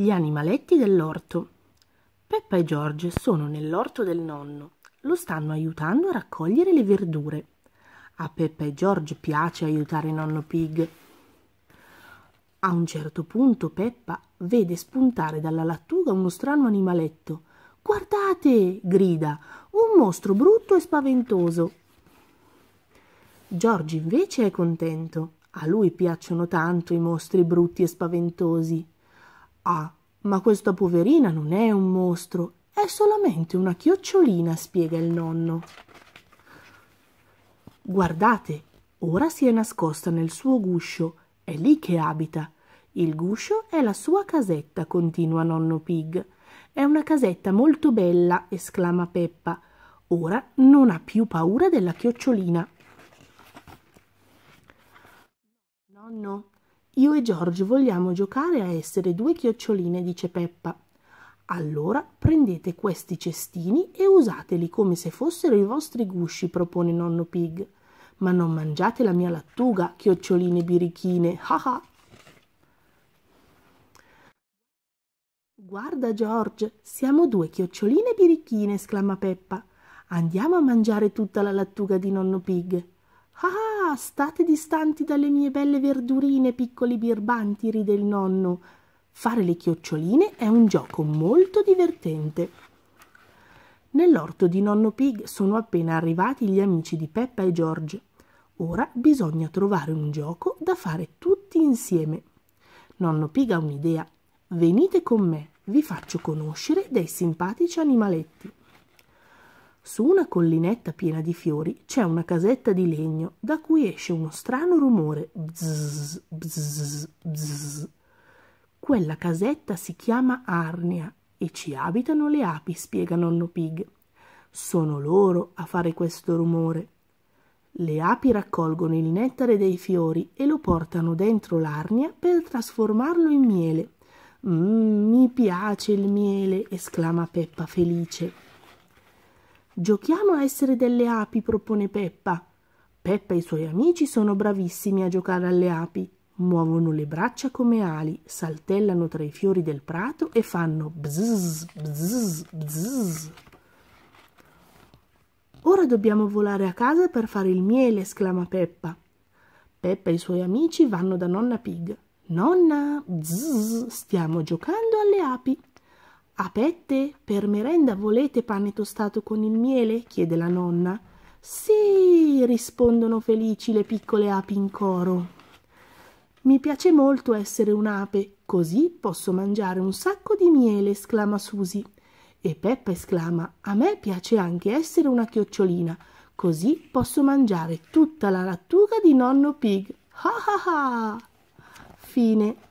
Gli animaletti dell'orto. Peppa e George sono nell'orto del nonno. Lo stanno aiutando a raccogliere le verdure. A Peppa e George piace aiutare nonno Pig. A un certo punto Peppa vede spuntare dalla lattuga uno strano animaletto. Guardate! grida. Un mostro brutto e spaventoso. George invece è contento. A lui piacciono tanto i mostri brutti e spaventosi. Ah, ma questa poverina non è un mostro, è solamente una chiocciolina, spiega il nonno. Guardate, ora si è nascosta nel suo guscio, è lì che abita. Il guscio è la sua casetta, continua nonno Pig. È una casetta molto bella, esclama Peppa. Ora non ha più paura della chiocciolina. Io e Giorgio vogliamo giocare a essere due chioccioline, dice Peppa. Allora prendete questi cestini e usateli come se fossero i vostri gusci, propone nonno Pig. Ma non mangiate la mia lattuga, chioccioline birichine. Ah ah! Guarda George, siamo due chioccioline birichine, esclama Peppa. Andiamo a mangiare tutta la lattuga di nonno Pig ah state distanti dalle mie belle verdurine piccoli birbanti ride il nonno fare le chioccioline è un gioco molto divertente nell'orto di nonno pig sono appena arrivati gli amici di peppa e george ora bisogna trovare un gioco da fare tutti insieme nonno pig ha un'idea venite con me vi faccio conoscere dei simpatici animaletti su una collinetta piena di fiori c'è una casetta di legno da cui esce uno strano rumore. Bzz, bzz, bzz. Quella casetta si chiama Arnia e ci abitano le api, spiega nonno Pig. Sono loro a fare questo rumore. Le api raccolgono il nettare dei fiori e lo portano dentro l'arnia per trasformarlo in miele. Mmm, mi piace il miele, esclama Peppa felice. Giochiamo a essere delle api, propone Peppa. Peppa e i suoi amici sono bravissimi a giocare alle api. Muovono le braccia come ali, saltellano tra i fiori del prato e fanno bzzz, bzzz, bzzz. Ora dobbiamo volare a casa per fare il miele, esclama Peppa. Peppa e i suoi amici vanno da nonna Pig. Nonna, bzzz, stiamo giocando alle api. Apette, per merenda volete pane tostato con il miele? chiede la nonna. Sì, rispondono felici le piccole api in coro. Mi piace molto essere un'ape, così posso mangiare un sacco di miele, esclama Susi. E Peppa esclama, a me piace anche essere una chiocciolina, così posso mangiare tutta la lattuga di nonno Pig. Ah ah ah! Fine.